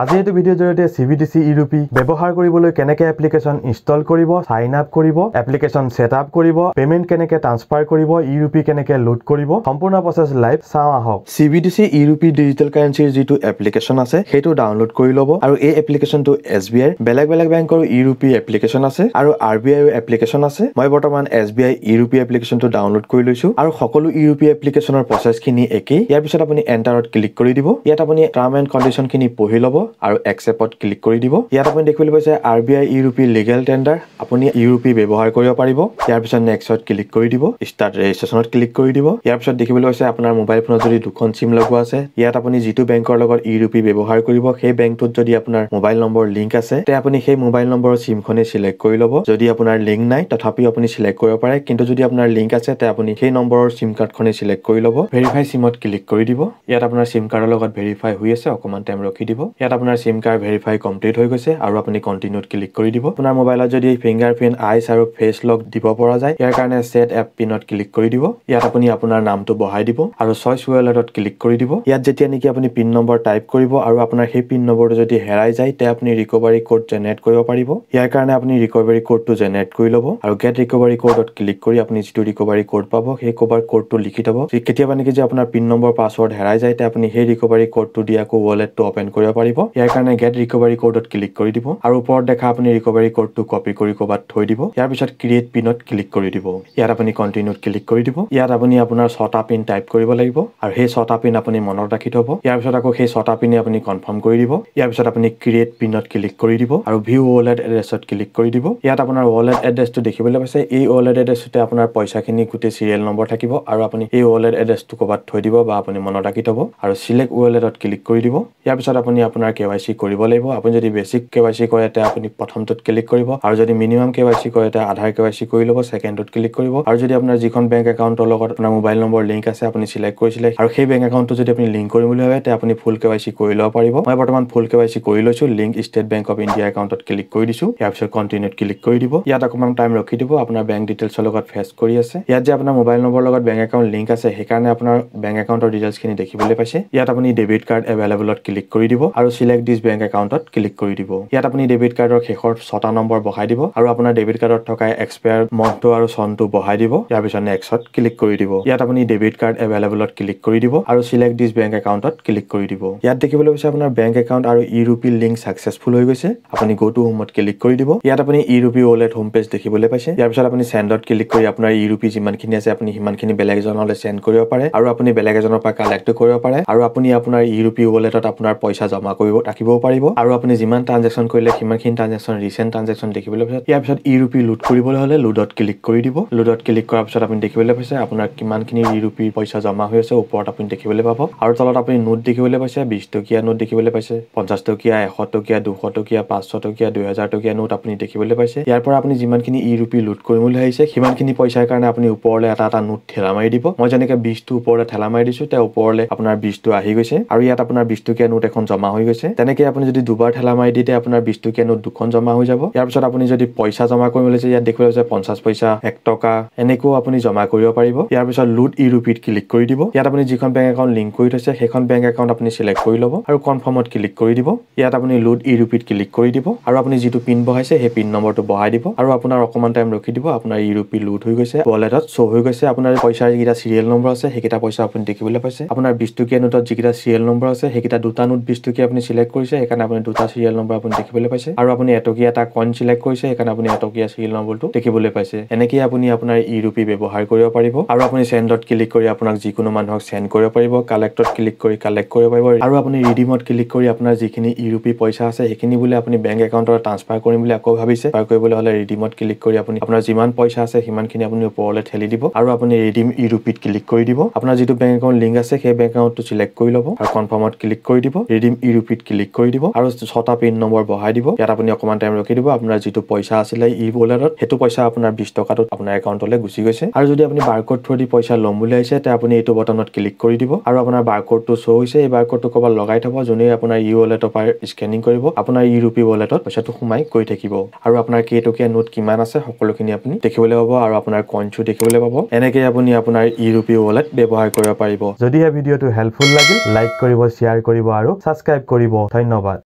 আজি এইটো ভিডিঅ'ৰ জৰিয়তে C B D C e rupee ব্যৱহাৰ কৰিবলৈ কেনেকৈ এপ্লিকেশ্যন ইনষ্টল কৰিব চাইন আপ কৰিব এপ্লিকেশ্যন চেট আপ কৰিব পেমেণ্ট কেনেকৈ ট্ৰান্সফাৰ কৰিব ইউৰোপি কেনেকৈ লোড কৰিব সম্পূৰ্ণ প্ৰচেছ লাইভ চাওঁ আহক C B D C e rupee digital কাৰেঞ্চিৰ যিটো এপ্লিকেশ্যন আছে সেইটো ডাউনলোড কৰি ল'ব আৰু এই এপ্লিকেশ্যনটো এছ বি আইৰ বেলেগ বেলেগ বেংকৰ ইউৰোপি এপ্লিকেশ্যন আছে আৰু আৰ বি আইৰ এপ্লিকেশ্যন আছে মই বৰ্তমান এছ বি আই ইউৰোপি এপ্লিকেশ্যনটো ডাউনলোড কৰি লৈছো আৰু সকলো ইউৰোপি এপ্লিকেশ্যনৰ প্ৰচেছখিনি একেই ইয়াৰ পিছত আপুনি এণ্টাৰত ক্লিক কৰি দিব ইয়াত আপুনি টাৰ্ম এণ্ড কণ্ডিশ্যনখিনি পঢ়ি ল'ব আৰু এক্সেপত ক্লিক কৰি দিব ইয়াত আপুনি দেখিবলৈ পাইছে R B I rupee legal tender আপুনি ইউ ইউৰোপী ব্যৱহাৰ কৰিব পাৰিব ইয়াৰ পিছত নেক্সট ক্লিক কৰি দিব ষ্টাৰ্ট ৰেজিষ্ট্ৰেশ্যনত ক্লিক কৰি দিব ইয়াৰ পিছত দেখিবলৈ পাইছে আপোনাৰ মোবাইল ফোনত যদি দুখন চিম লগোৱা আছে ইয়াত আপুনি যিটো বেংকৰ লগত ৰুপি ব্যৱহাৰ কৰিব সেই বেংকটোত যদি আপোনাৰ মোবাইল নম্বৰ লিংক আছে তে আপুনি সেই মোবাইল নম্বৰৰ চিমখনেই ছিলেক্ট কৰি ল'ব যদি আপোনাৰ লিংক নাই তথাপিও আপুনি চিলেক্ট কৰিব পাৰে কিন্তু যদি আপোনাৰ লিংক আছে তে আপুনি সেই নম্বৰৰ চিম কাৰ্ডখনেই চিলেক্ট কৰি ল'ব ভেৰিফাই চিমত ক্লিক কৰি দিব ইয়াত আপোনাৰ চিম কাৰ্ডৰ লগত ভেৰিফাই হৈ আছে অকণমান টাইম ৰখি দিব ইয়াত ইয়াত আপোনাৰ চিম কাৰ্ড ভেৰিফাই কমপ্লিট হৈ গৈছে আৰু আপুনি কণ্টিনিউত ক্লিক কৰি দিব আপোনাৰ মোবাইলত যদি ফিংগাৰপ্ৰিণ্ট আইচ আৰু ফেচ লক দিব পৰা যায় ইয়াৰ কাৰণে চেট এপ পিনত ক্লিক কৰি দিব ইয়াত আপুনি আপোনাৰ নামটো বহাই দিব আৰু চইচ ৱেলেটত ক্লিক কৰি দিব ইয়াত যেতিয়া নেকি আপুনি পিন নম্বৰ টাইপ কৰিব আৰু আপোনাৰ সেই পিন নম্বৰটো যদি হেৰাই যায় তে আপুনি ৰিকভাৰী কোড জেনেৰেট কৰিব পাৰিব ইয়াৰ কাৰণে আপুনি ৰিকভাৰী কোডটো জেনেৰেট কৰি ল'ব আৰু গেট ৰিকভাৰী কোডত ক্লিক কৰি আপুনি যিটো ৰিকভাৰী কোড পাব সেই কভাৰ কোডটো লিখি থব কেতিয়াবা নেকি যে আপোনাৰ পিন নম্বৰ পাছৱৰ্ড হেৰাই যায় তে আপুনি সেই ৰিকভাৰী কোডটো দি আকৌ ৱালেটটো অপেন কৰিব পাৰিব ইয়াৰ কাৰণে গেট ৰিকভাৰী কোডত ক্লিক কৰি দিব আৰু ওপৰত দেখা আপুনি ৰিকভাৰী কোডটো কপি কৰি ক'ৰবাত থৈ দিব ইয়াৰ পিছত ক্ৰিয়েট পিনত ক্লিক কৰি দিব ইয়াত আপুনি কণ্টিনিউত ক্লিক কৰি দিব ইয়াত আপুনি আপোনাৰ ছটা পিন টাইপ কৰিব লাগিব আৰু সেই ছটা পিন আপুনি মনত ৰাখি থ'ব ইয়াৰ পিছত আকৌ সেই ছটা পিনে আপুনি কনফাৰ্ম কৰি দিব ইয়াৰ পিছত আপুনি ক্ৰিয়েট পিনত ক্লিক কৰি দিব আৰু ভিউ ৱালেট এড্ৰেছত ক্লিক কৰি দিব ইয়াত আপোনাৰ ৱালেট এড্ৰেছটো দেখিবলৈ পাইছে এই ৱালেট এড্ৰেছটোতে আপোনাৰ পইচাখিনি গোটেই চিৰিয়েল নম্বৰ থাকিব আৰু আপুনি এই ৱালেট এড্ৰেছটো ক'ৰবাত থৈ দিব বা আপুনি মনত ৰাখি থ'ব আৰু চিলেক্ট ৱালেটত ক্লিক কৰি দিব ইয়াৰ পিছত আপুনি আপোনাৰ এবাৰ কে ৱাই চি কৰিব লাগিব আপুনি যদি বেছিক কে ৱাই চি কৰে তেতিয়া আপুনি প্ৰথমটোত ক্লিক কৰিব আৰু যদি মিনিমাম কে ৱাই চি কৰে তেতিয়া আধাৰ কে ৱাই চি কৰি ল'ব ছেকেণ্ডত ক্লিক কৰিব আৰু যদি আপোনাৰ যিখন বেংক একাউণ্টৰ লগত আপোনাৰ মোবাইল নম্বৰ লিংক আছে আপুনি চিলেক্ট কৰিছিলে আৰু সেই বেংক একাউণ্টটো যদি আপুনি লিংক কৰিম বুলি ভাবে তেতিয়া আপুনি ফুল কে ৱাই চি কৰি ল'ব পাৰিব মই বৰ্তমান ফুল কে ৱাই চি কৰি লৈছোঁ link State Bank of India একাউণ্টত ক্লিক কৰি দিছোঁ ইয়াৰ পিছত কণ্টিনিউত ক্লিক কৰি দিব ইয়াত অকণমান টাইম ৰখি দিব আপোনাৰ বেংক ডিটেইলছৰ লগত ফেচ কৰি আছে ইয়াত যে আপোনাৰ মোবাইল নম্বৰৰ লগত বেংক একাউণ্ট লিংক আছে সেইকাৰণে আপোনাৰ বেংক একাউণ্টৰ ডিটেইলছখিনি দেখিবলৈ পাইছে ইয়াত আপুনি ডেবিট কাৰ্ড এভেলেবলত ক্লিক কৰি দিব আৰু চিলেক্ট দিছ বেংক একাউণ্টত ক্লিক কৰি দিব ইয়াত আপুনি ডেবিট কাৰ্ডৰ শেষৰ ছটা নম্বৰ বহাই দিব আৰু আপোনাৰ ডেবিট কাৰ্ডত থকা এক্সপায়াৰ মন্থটো আৰু চনটো বহাই দিব ইয়াৰ পিছত নেক্সট ক্লিক কৰি দিব ইয়াত আপুনি ডেবিট কাৰ্ড এভেলেবলত ক্লিক কৰি দিব আৰু চিলেক্ট দিছ বেংক একাউণ্টত ক্লিক কৰি দিব ইয়াত দেখিবলৈ পাইছে আপোনাৰ বেংক একাউণ্ট আৰু ই ৰুপি লিংক ছাকচেছফুল হৈ গৈছে আপুনি গ' টু হোমত ক্লিক কৰি দিব ইয়াত আপুনি e rupee wallet home page দেখিবলৈ পাইছে ইয়াৰ পিছত আপুনি চেণ্ডত ক্লিক কৰি আপোনাৰ ই ৰুপি যিমানখিনি আছে আপুনি সিমানখিনি বেলেগ এজনলৈ চেণ্ড কৰিব পাৰে আৰু আপুনি বেলেগ এজনৰ পৰা কালেক্টো কৰিব পাৰে আৰু আপুনি আপোনাৰ ই ৰুপি ৱলেটত আপোনাৰ পইচা জমা কৰিব কৰিব ৰাখিব পাৰিব আৰু আপুনি যিমান ট্ৰানজেকশ্যন কৰিলে সিমানখিনি ট্ৰানজেকশ্যন ৰিচেণ্ট ট্ৰানজেকশ্যন দেখিবলৈ পাইছে ইয়াৰ পিছত ই ৰুপি লোড কৰিবলৈ হ'লে লোডত ক্লিক কৰি দিব লোডত ক্লিক কৰাৰ পিছত আপুনি দেখিবলৈ পাইছে আপোনাৰ কিমানখিনি ই ৰুপিৰ পইচা জমা হৈ আছে ওপৰত আপুনি দেখিবলৈ পাব আৰু তলত আপুনি নোট দেখিবলৈ পাইছে বিছ টকীয়া নোট দেখিবলৈ পাইছে পঞ্চাছ টকীয়া এশ টকীয়া দুশ টকীয়া পাঁচশ টকীয়া দুহেজাৰ টকীয়া নোট আপুনি দেখিবলৈ পাইছে ইয়াৰ পৰা আপুনি যিমানখিনি ই ৰুপি লোড কৰিম বুলি আহিছে সিমানখিনি পইচাৰ কাৰণে আপুনি ওপৰলৈ এটা এটা নোট ঠেলা মাৰি দিব মই যেনেকৈ বিছটো ওপৰলৈ ঠেলা মাৰি দিছোঁ তেওঁ ওপৰলৈ আপোনাৰ বিছটো আহি গৈছে আৰু ইয়াত আপোনাৰ বিছ টকীয়া নোট এখন জমা হৈ গৈছে হৈছে তেনেকে আপুনি যদি দুবাৰ ঠেলা মাৰি দি দিয়ে আপোনাৰ বিশ টকীয়া নোট দুখন জমা হৈ যাব ইয়াৰ পিছত আপুনি যদি পইচা জমা কৰিব লৈছে ইয়াত দেখিবলৈ যে পঞ্চাছ পইচা এক টকা এনেকৈও আপুনি জমা কৰিব পাৰিব ইয়াৰ পিছত লুট ই ৰুপিত ক্লিক কৰি দিব ইয়াত আপুনি যিখন বেংক একাউণ্ট লিংক কৰি থৈছে সেইখন বেংক একাউণ্ট আপুনি চিলেক্ট কৰি ল'ব আৰু কনফাৰ্মত ক্লিক কৰি দিব ইয়াত আপুনি লুট ই ৰুপিত ক্লিক কৰি দিব আৰু আপুনি যিটো পিন বহাইছে সেই পিন নম্বৰটো বহাই দিব আৰু আপোনাৰ অকণমান টাইম ৰখি দিব আপোনাৰ ই ৰুপি লুট হৈ গৈছে ৱালেটত শ্ব' হৈ গৈছে আপোনাৰ পইচাৰ যিকেইটা চিৰিয়েল নম্বৰ আছে সেইকেইটা পইচা আপুনি দেখিবলৈ পাইছে আপোনাৰ বিশ টকীয়া নোটত যিকেইটা চিৰিয়েল নম্বৰ আছে সেইকেইটা দুটা নোট বিশ টকীয়া আপুনি চিলেক্ট কৰিছে সেইকাৰণে আপুনি দুটা চিৰিয়েল নম্বৰ আপুনি দেখিবলৈ পাইছে আৰু আপুনি এটকীয়া এটা কইন চিলেক্ট কৰিছে সেইকাৰণে আপুনি এটকীয়া চিৰিয়েল নম্বৰটো দেখিবলৈ পাইছে এনেকে আপুনি আপোনাৰ ই ৰুপি ব্যৱহাৰ কৰিব পাৰিব আৰু আপুনি চেণ্ডত ক্লিক কৰি আপোনাক যিকোনো মানুহক চেণ্ড কৰিব পাৰিব কালেক্টত ক্লিক কৰি কালেক্ট কৰিব পাৰিব আৰু আপুনি ৰিডিমত ক্লিক কৰি আপোনাৰ যিখিনি ই ৰুপি পইচা আছে সেইখিনি বোলে আপুনি বেংক একাউণ্টত ট্ৰান্সফাৰ কৰিম বুলি আকৌ ভাবিছে ট্ৰাই কৰিবলৈ হ'লে ৰিডিমত ক্লিক কৰি আপুনি আপোনাৰ যিমান পইচা আছে সিমানখিনি আপুনি ওপৰলৈ ঠেলি দিব আৰু আপুনি ৰিডিম ই ৰুপিত ক্লিক কৰি দিব আপোনাৰ যিটো বেংক একাউণ্ট লিংক আছে সেই বেংক একাউণ্টটো চিলেক্ট কৰি ল'ব আৰু কনফাৰ্মত ক্লিক কৰি দিব redeem e rupee repeat click কৰি দিব আৰু ছটা পিন নম্বৰ বহাই দিব ইয়াত আপুনি অকণমান টাইম ৰখি দিব আপোনাৰ যিটো পইচা আছিলে ই ৱালেটত সেইটো পইচা আপোনাৰ বিছ টকাটোত আপোনাৰ একাউণ্টলৈ গুচি গৈছে আৰু যদি আপুনি বাৰকোড থ্ৰুদি পইচা ল'ম বুলি আহিছে তেতিয়া আপুনি এইটো বটনত ক্লিক কৰি দিব আৰু আপোনাৰ বাৰকোডটো শ্ব' হৈছে এই বাৰকোডটো ক'ৰবাত লগাই থব যোনে আপোনাৰ ই ৱালেটৰ পৰা স্কেনিং কৰিব আপোনাৰ ই ৰুপি ৱলেটত পইচাটো সোমাই গৈ থাকিব আৰু আপোনাৰ কেইটকীয়া নোট কিমান আছে সকলোখিনি আপুনি দেখিবলৈ পাব আৰু আপোনাৰ কইনছো দেখিবলৈ পাব এনেকৈ আপুনি আপোনাৰ ই ৰুপি ৱালেট ব্যৱহাৰ কৰিব পাৰিব যদিহে ভিডিঅ'টো হেল্পফুল লাগিল লাইক কৰিব শ্বেয়াৰ কৰিব আৰু ছাবস্ক্ৰাইব কৰিব কৰিব ধন্যবাদ